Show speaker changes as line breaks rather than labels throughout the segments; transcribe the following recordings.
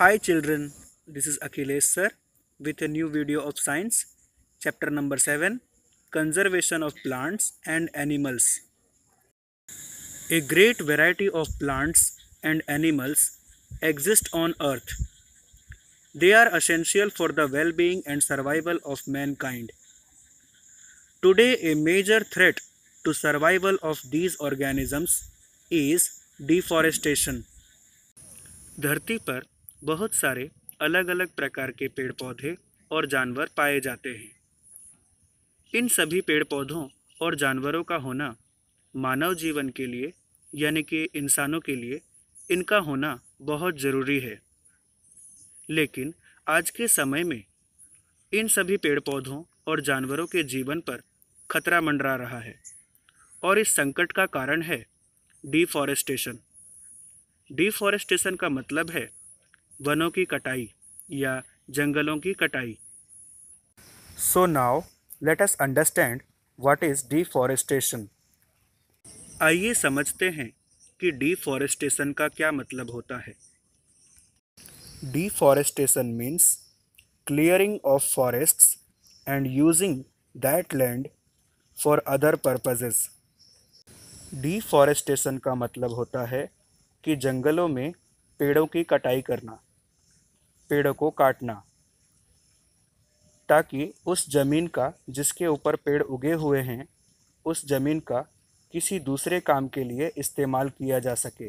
Hi children, this is Akhilesh sir with a new video of science, chapter number 7, Conservation of Plants and Animals. A great variety of plants and animals exist on earth. They are essential for the well-being and survival of mankind. Today a major threat to survival of these organisms is deforestation. धरती पर बहुत सारे अलग अलग प्रकार के पेड़ पौधे और जानवर पाए जाते हैं इन सभी पेड़ पौधों और जानवरों का होना मानव जीवन के लिए यानी कि इंसानों के लिए इनका होना बहुत ज़रूरी है लेकिन आज के समय में इन सभी पेड़ पौधों और जानवरों के जीवन पर खतरा मंडरा रहा है और इस संकट का कारण है डिफॉरेस्टेशन डिफॉरेस्टेशन का मतलब है वनों की कटाई या जंगलों की कटाई so now let us understand what is deforestation आइए समझते हैं कि डिफॉरेस्टेशन का क्या मतलब होता है deforestation means clearing of forests and using that land for other purposes deforestation का मतलब होता है कि जंगलों में पेड़ों की कटाई करना पेड़ को काटना ताकि उस ज़मीन का जिसके ऊपर पेड़ उगे हुए हैं उस ज़मीन का किसी दूसरे काम के लिए इस्तेमाल किया जा सके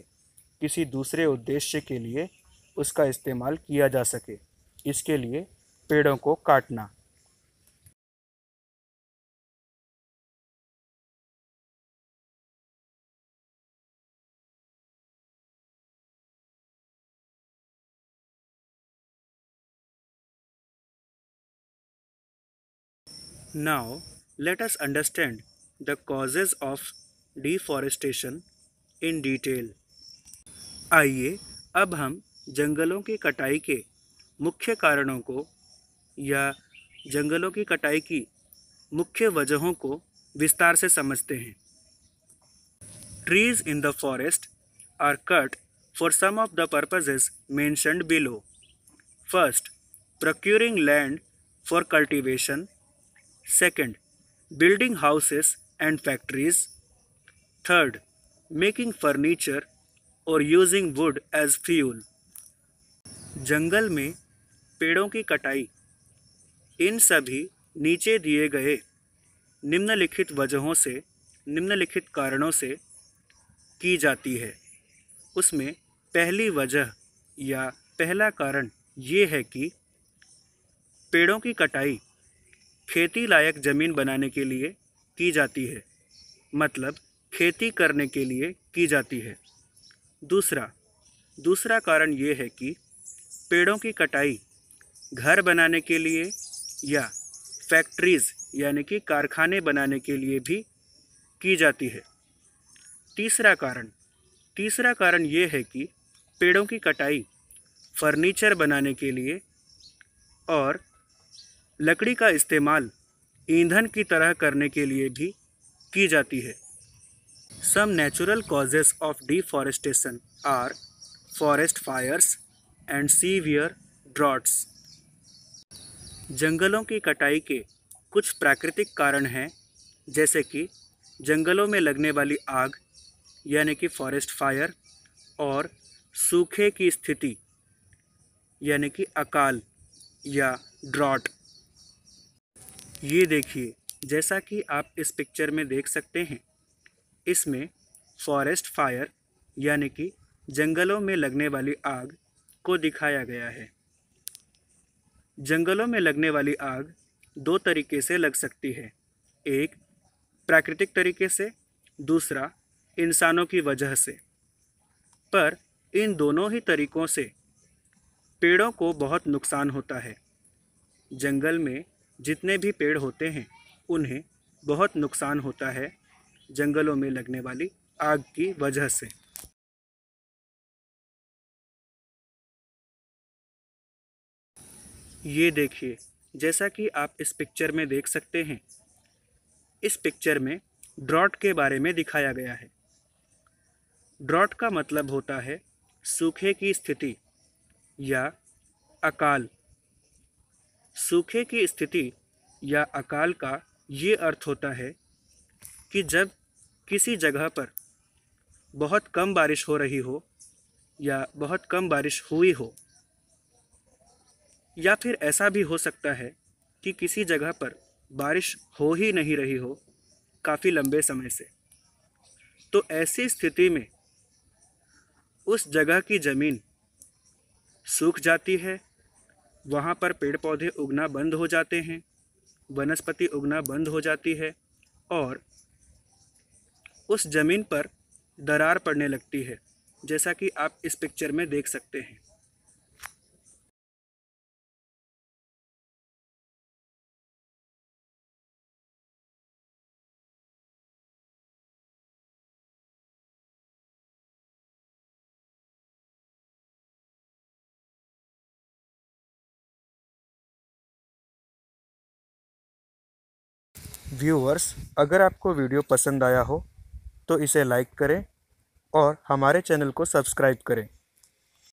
किसी दूसरे उद्देश्य के लिए उसका इस्तेमाल किया जा सके इसके लिए पेड़ों को काटना now let us understand the causes of deforestation in detail आइए अब हम जंगलों की कटाई के मुख्य कारणों को या जंगलों की कटाई की मुख्य वजहों को विस्तार से समझते हैं trees in the forest are cut for some of the purposes mentioned below first procuring land for cultivation Second, building houses and factories. Third, making furniture और यूजिंग वुड एज फ्यूल जंगल में पेड़ों की कटाई इन सभी नीचे दिए गए निम्नलिखित वजहों से निम्नलिखित कारणों से की जाती है उसमें पहली वजह या पहला कारण ये है कि पेड़ों की कटाई खेती लायक ज़मीन बनाने के लिए की जाती है मतलब खेती करने के लिए की जाती है दूसरा दूसरा कारण ये है कि पेड़ों की कटाई घर बनाने के लिए या फैक्ट्रीज़ यानी कि कारखाने बनाने के लिए भी की जाती है तीसरा कारण तीसरा कारण ये है कि पेड़ों की कटाई फर्नीचर बनाने के लिए और लकड़ी का इस्तेमाल ईंधन की तरह करने के लिए भी की जाती है some natural causes of deforestation are forest fires and severe droughts जंगलों की कटाई के कुछ प्राकृतिक कारण हैं जैसे कि जंगलों में लगने वाली आग यानी कि फॉरेस्ट फायर और सूखे की स्थिति यानी कि अकाल या ड्रॉट ये देखिए जैसा कि आप इस पिक्चर में देख सकते हैं इसमें फॉरेस्ट फायर यानी कि जंगलों में लगने वाली आग को दिखाया गया है जंगलों में लगने वाली आग दो तरीके से लग सकती है एक प्राकृतिक तरीके से दूसरा इंसानों की वजह से पर इन दोनों ही तरीक़ों से पेड़ों को बहुत नुकसान होता है जंगल में जितने भी पेड़ होते हैं उन्हें बहुत नुकसान होता है जंगलों में लगने वाली आग की वजह से ये देखिए जैसा कि आप इस पिक्चर में देख सकते हैं इस पिक्चर में ड्रॉट के बारे में दिखाया गया है ड्रॉट का मतलब होता है सूखे की स्थिति या अकाल सूखे की स्थिति या अकाल का ये अर्थ होता है कि जब किसी जगह पर बहुत कम बारिश हो रही हो या बहुत कम बारिश हुई हो या फिर ऐसा भी हो सकता है कि किसी जगह पर बारिश हो ही नहीं रही हो काफ़ी लंबे समय से तो ऐसी स्थिति में उस जगह की ज़मीन सूख जाती है वहाँ पर पेड़ पौधे उगना बंद हो जाते हैं वनस्पति उगना बंद हो जाती है और उस ज़मीन पर दरार पड़ने लगती है जैसा कि आप इस पिक्चर में देख सकते हैं व्यूअर्स अगर आपको वीडियो पसंद आया हो तो इसे लाइक करें और हमारे चैनल को सब्सक्राइब करें